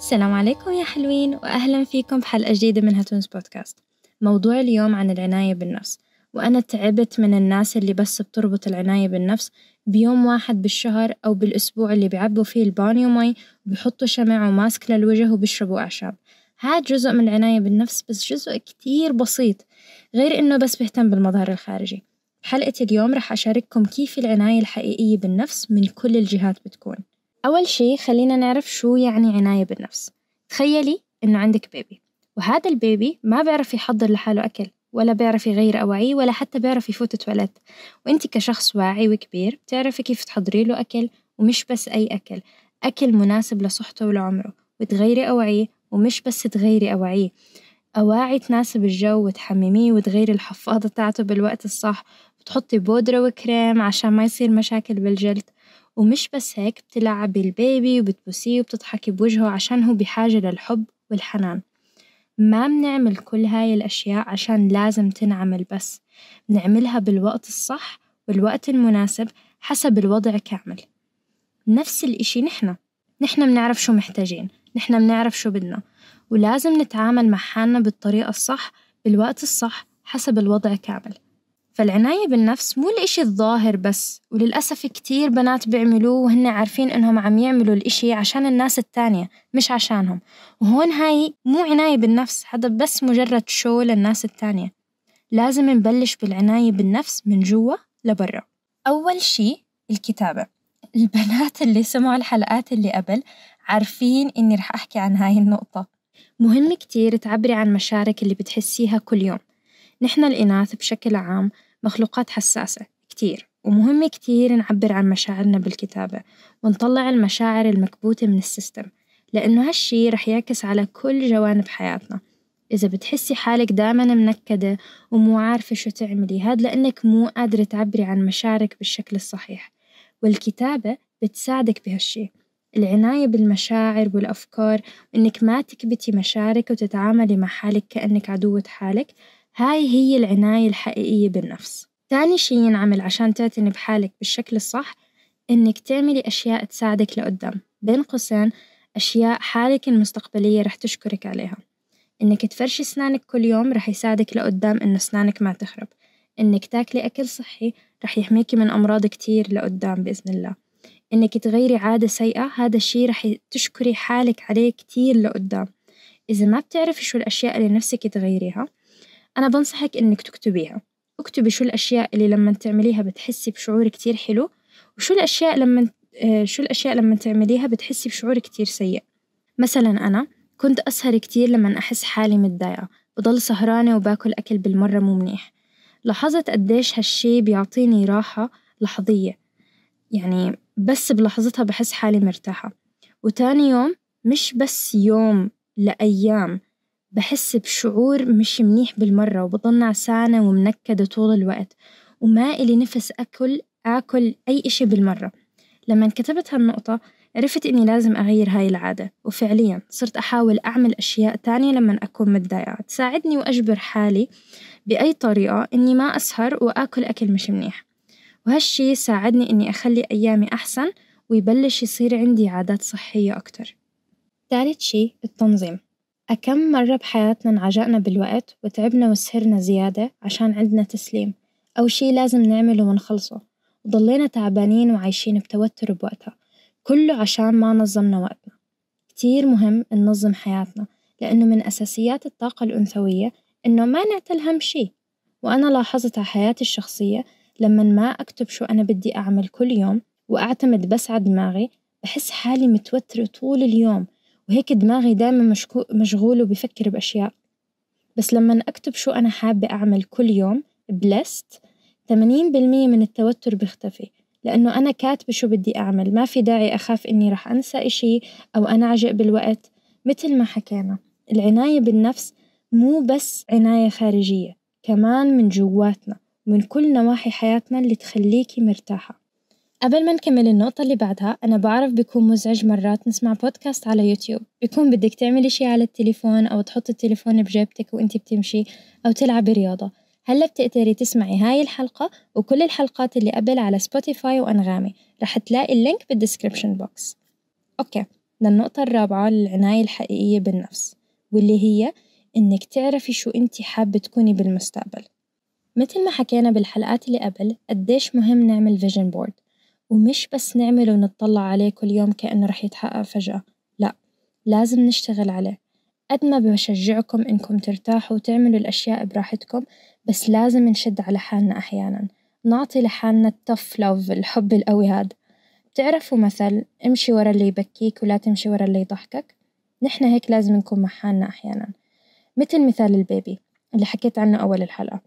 السلام عليكم يا حلوين وأهلا فيكم بحلقة جديدة من هاتونس بودكاست موضوع اليوم عن العناية بالنفس وأنا تعبت من الناس اللي بس بتربط العناية بالنفس بيوم واحد بالشهر أو بالأسبوع اللي بيعبوا فيه البانيو مي وبيحطوا شمع وماسك للوجه وبيشربوا أعشاب هاد جزء من العناية بالنفس بس جزء كتير بسيط غير إنه بس بيهتم بالمظهر الخارجي بحلقة اليوم رح أشارككم كيف العناية الحقيقية بالنفس من كل الجهات بتكون أول شي خلينا نعرف شو يعني عناية بالنفس تخيلي إنه عندك بيبي وهذا البيبي ما بيعرف يحضر لحاله أكل ولا بيعرف يغير أواعيه ولا حتى بيعرف يفوت تواليت وإنتي كشخص واعي وكبير بتعرفي كيف تحضري له أكل ومش بس أي أكل أكل مناسب لصحته ولعمره وتغيري أواعيه ومش بس تغيري أواعيه أواعي تناسب الجو وتحمميه وتغيري الحفاضة تاعته بالوقت الصح وتحطي بودرة وكريم عشان ما يصير مشاكل بالجلد ومش بس هيك بتلعبي البيبي وبتبوسيه وبتضحكي بوجهه عشان هو بحاجة للحب والحنان، ما بنعمل كل هاي الأشياء عشان لازم تنعمل بس، بنعملها بالوقت الصح والوقت المناسب حسب الوضع كامل، نفس الإشي نحنا، نحنا بنعرف شو محتاجين نحنا بنعرف شو بدنا ولازم نتعامل مع حالنا بالطريقة الصح بالوقت الصح حسب الوضع كامل. فالعناية بالنفس مو الإشي الظاهر بس وللأسف كتير بنات بيعملوه وهن عارفين إنهم عم يعملوا الإشي عشان الناس التانية مش عشانهم وهون هاي مو عناية بالنفس هذا بس مجرد شو للناس التانية لازم نبلش بالعناية بالنفس من جوا لبرا أول شي الكتابة البنات اللي سمعوا الحلقات اللي قبل عارفين إني رح أحكي عن هاي النقطة مهم كتير تعبري عن مشاعرك اللي بتحسيها كل يوم نحن الإناث بشكل عام مخلوقات حساسة كتير ومهم كتير نعبر عن مشاعرنا بالكتابة ونطلع المشاعر المكبوتة من السيستم لأنه هالشي رح يعكس على كل جوانب حياتنا إذا بتحسي حالك دايما منكدة ومو عارفة شو تعملي هاد لأنك مو قادرة تعبري عن مشاعرك بالشكل الصحيح والكتابة بتساعدك بهالشي العناية بالمشاعر والأفكار وإنك ما تكبتي مشاعرك وتتعاملي مع حالك كأنك عدوة حالك هاي هي العناية الحقيقية بالنفس تاني شي ينعمل عشان تعتني بحالك بالشكل الصح إنك تعملي أشياء تساعدك لقدام بين قوسين أشياء حالك المستقبلية رح تشكرك عليها إنك تفرشي سنانك كل يوم رح يساعدك لقدام إنه سنانك ما تخرب إنك تاكلي أكل صحي رح يحميكي من أمراض كتير لقدام بإذن الله إنك تغيري عادة سيئة هذا الشي رح تشكري حالك عليه كتير لقدام إذا ما بتعرفي شو الأشياء اللي نفسك تغيريها أنا بنصحك إنك تكتبيها اكتبي شو الأشياء اللي لما تعمليها بتحسي بشعور كتير حلو وشو الأشياء لما آه، شو الأشياء لما تعمليها بتحسي بشعور كتير سيء مثلا أنا كنت أسهر كتير لما أحس حالي متضايقة بضل سهرانة وباكل أكل بالمرة مو منيح لاحظت قديش هالشي بيعطيني راحة لحظية يعني بس بلحظتها بحس حالي مرتاحة وتاني يوم مش بس يوم لأيام بحس بشعور مش منيح بالمرة وبضل نعسانة ومنكدة طول الوقت وما إلي نفس أكل آكل أي إشي بالمرة، لمن كتبت هالنقطة عرفت إني لازم أغير هاي العادة وفعليا صرت أحاول أعمل أشياء تانية لمن أكون متضايقة تساعدني وأجبر حالي بأي طريقة إني ما أسهر وآكل أكل مش منيح، وهالشي ساعدني إني أخلي أيامي أحسن ويبلش يصير عندي عادات صحية أكتر، تالت شي التنظيم. أكم مرة بحياتنا انعجقنا بالوقت وتعبنا وسهرنا زيادة عشان عندنا تسليم أو شي لازم نعمله ونخلصه وضلينا تعبانين وعايشين بتوتر بوقتها كله عشان ما نظمنا وقتنا كتير مهم ننظم حياتنا لأنه من أساسيات الطاقة الأنثوية إنه ما نعتل هم شي وأنا لاحظت على حياتي الشخصية لما ما أكتب شو أنا بدي أعمل كل يوم وأعتمد بس على دماغي بحس حالي متوترة طول اليوم وهيك دماغي دايما مشكو مشغول وبفكر بأشياء بس لما أكتب شو أنا حابة أعمل كل يوم بلست 80% بالمية من التوتر بيختفي لأنه أنا كاتبة شو بدي أعمل ما في داعي أخاف إني رح أنسى إشي أو عجق بالوقت متل ما حكينا العناية بالنفس مو بس عناية خارجية كمان من جواتنا من كل نواحي حياتنا اللي تخليكي مرتاحة. قبل ما نكمل النقطة اللي بعدها أنا بعرف بيكون مزعج مرات نسمع بودكاست على يوتيوب بيكون بدك تعملي شي على التليفون أو تحطي التليفون بجيبتك وأنت بتمشي أو تلعبي رياضة هلا بتقدري تسمعي هاي الحلقة وكل الحلقات اللي قبل على سبوتيفاي وأنغامي رح تلاقي اللينك بالدسكربشن بوكس أوكي للنقطة الرابعة للعناية الحقيقية بالنفس واللي هي إنك تعرفي شو أنت حابة تكوني بالمستقبل مثل ما حكينا بالحلقات اللي قبل قديش مهم نعمل فيجن بورد ومش بس نعمل ونتطلع عليه كل يوم كأنه رح يتحقق فجأة لا لازم نشتغل عليه قد ما بشجعكم إنكم ترتاحوا وتعملوا الأشياء براحتكم بس لازم نشد على حالنا أحيانا نعطي لحالنا التف لوف الحب القوي هاد بتعرفوا مثل امشي ورا اللي يبكيك ولا تمشي ورا اللي يضحكك نحن هيك لازم نكون مع حالنا أحيانا مثل مثال البيبي اللي حكيت عنه أول الحلقة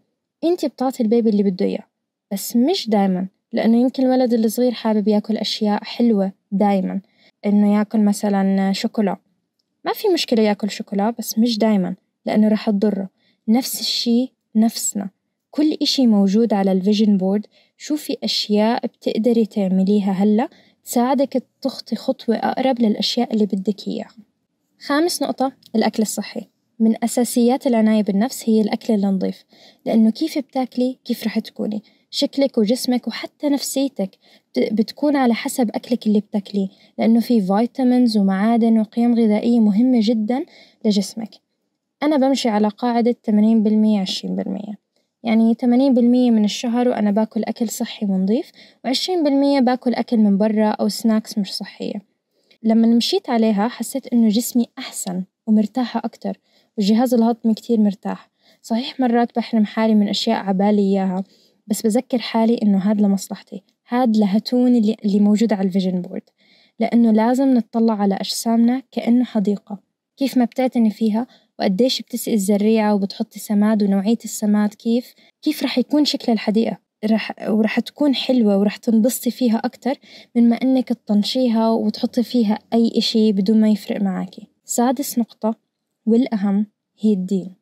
انت بتعطي البيبي اللي بده إياه بس مش دايما لأنه يمكن الولد الصغير حابب ياكل أشياء حلوة دايما إنه ياكل مثلا شوكولا ما في مشكلة ياكل شوكولا بس مش دايما لأنه راح تضره نفس الشي نفسنا كل إشي موجود على الفيجن بورد شوفي أشياء بتقدري تعمليها هلأ تساعدك تخطي خطوة أقرب للأشياء اللي بدك إياها خامس نقطة الأكل الصحي من أساسيات العناية بالنفس هي الأكل النظيف لأنه كيف بتاكلي كيف رح تكوني شكلك وجسمك وحتى نفسيتك بتكون على حسب أكلك اللي بتاكليه لأنه في فيتامينز ومعادن وقيم غذائية مهمة جدا لجسمك أنا بمشي على قاعدة 80% 20% يعني 80% من الشهر وأنا باكل أكل صحي ونظيف و20% باكل أكل من برا أو سناكس مش صحية لما مشيت عليها حسيت إنه جسمي أحسن ومرتاحة أكتر والجهاز الهضمي كتير مرتاح صحيح مرات بحرم حالي من أشياء عبالي إياها بس بذكر حالي إنه هاد لمصلحتي هاد لهتون اللي, اللي موجودة على الفيجن بورد لأنه لازم نتطلع على أجسامنا كأنه حديقة كيف ما بتعتني فيها وقديش بتسقي الزريعة وبتحطي سماد ونوعية السماد كيف كيف رح يكون شكل الحديقة رح ورح تكون حلوة ورح تنبسطي فيها أكتر من ما أنك تطنشيها وتحطي فيها أي إشي بدون ما يفرق معاكي سادس نقطة والأهم هي الدين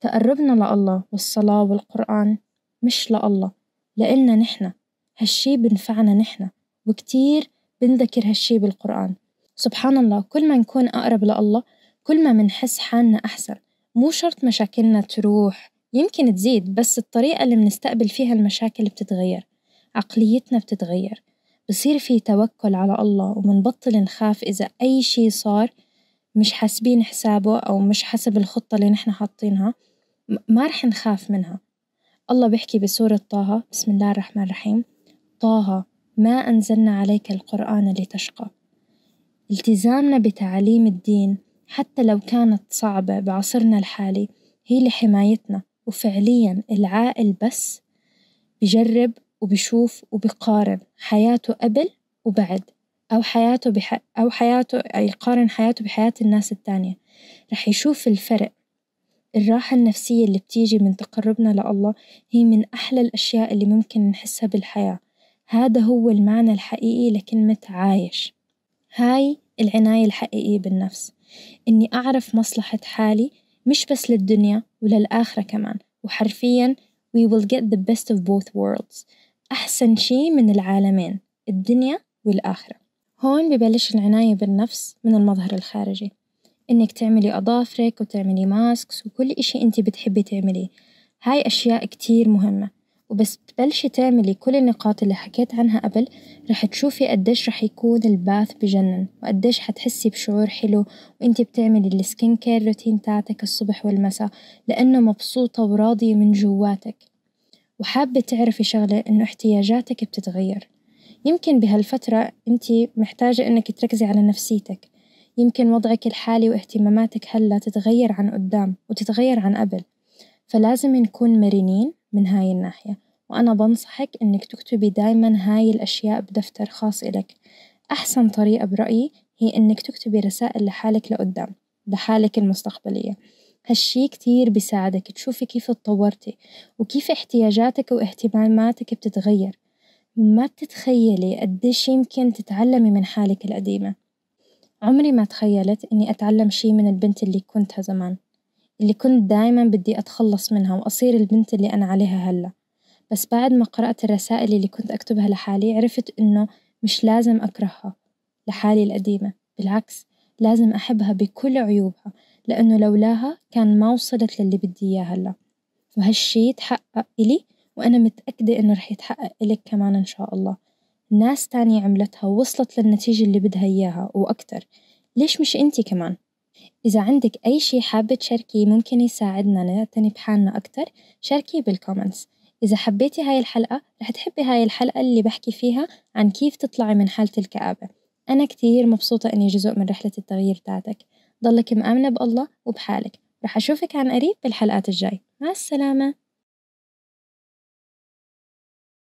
تقربنا لله والصلاة والقرآن مش لله لإلنا نحن هالشي بنفعنا نحن وكتير بنذكر هالشي بالقرآن سبحان الله كل ما نكون أقرب لله كل ما منحس حالنا أحسن مو شرط مشاكلنا تروح يمكن تزيد بس الطريقة اللي بنستقبل فيها المشاكل بتتغير عقليتنا بتتغير بصير في توكل على الله ومنبطل نخاف إذا أي شي صار مش حاسبين حسابه أو مش حسب الخطة اللي نحن حاطينها ما رح نخاف منها الله بيحكي بسورة طه بسم الله الرحمن الرحيم طه ما أنزلنا عليك القرآن لتشقى التزامنا بتعاليم الدين حتى لو كانت صعبة بعصرنا الحالي هي لحمايتنا وفعليا العاقل بس بجرب وبشوف وبقارن حياته قبل وبعد أو حياته بح... أو حياته يقارن حياته بحياة الناس التانية رح يشوف الفرق الراحة النفسية اللي بتيجي من تقربنا لله هي من أحلى الأشياء اللي ممكن نحسها بالحياة، هادا هو المعنى الحقيقي لكلمة عايش، هاي العناية الحقيقية بالنفس، إني أعرف مصلحة حالي مش بس للدنيا وللآخرة كمان وحرفيًا we will get the best of both worlds أحسن شي من العالمين الدنيا والآخرة، هون ببلش العناية بالنفس من المظهر الخارجي. إنك تعملي أظافرك وتعملي ماسكس وكل إشي أنت بتحبي تعمليه هاي أشياء كتير مهمة وبس تبلشي تعملي كل النقاط اللي حكيت عنها قبل رح تشوفي قديش رح يكون الباث بجنن وقديش حتحسي بشعور حلو وانت بتعملي السكين كير روتين تاعتك الصبح والمساء لأنه مبسوطة وراضية من جواتك وحابة تعرفي شغلة إنه احتياجاتك بتتغير يمكن بهالفترة انت محتاجة إنك تركزي على نفسيتك يمكن وضعك الحالي واهتماماتك هلا تتغير عن قدام وتتغير عن قبل فلازم نكون مرنين من هاي الناحية وأنا بنصحك إنك تكتبي دايما هاي الأشياء بدفتر خاص إلك أحسن طريقة برأيي هي إنك تكتبي رسائل لحالك لقدام لحالك المستقبلية هالشي كتير بيساعدك تشوفي كيف اتطورتي وكيف احتياجاتك واهتماماتك بتتغير ما بتتخيلي قديش يمكن تتعلمي من حالك القديمة عمري ما تخيلت إني أتعلم شي من البنت اللي كنتها زمان، اللي كنت دايماً بدي أتخلص منها وأصير البنت اللي أنا عليها هلأ، بس بعد ما قرأت الرسائل اللي كنت أكتبها لحالي عرفت إنه مش لازم أكرهها لحالي القديمة، بالعكس لازم أحبها بكل عيوبها لأنه لولاها كان ما وصلت للي بدي إياه هلأ، وهالشي تحقق إلي وأنا متأكدة إنه رح يتحقق إلك كمان إن شاء الله. ناس تانية عملتها ووصلت للنتيجة اللي بدها إياها وأكتر ليش مش أنت كمان؟ إذا عندك أي شي حابة تشاركيه ممكن يساعدنا نعتني بحالنا أكتر شاركيه بالكومنتس إذا حبيتي هاي الحلقة رح تحبي هاي الحلقة اللي بحكي فيها عن كيف تطلعي من حالة الكآبة أنا كتير مبسوطة إني جزء من رحلة التغيير تاعتك ضلك مآمنة بالله وبحالك رح أشوفك عن قريب بالحلقات الجاي مع السلامة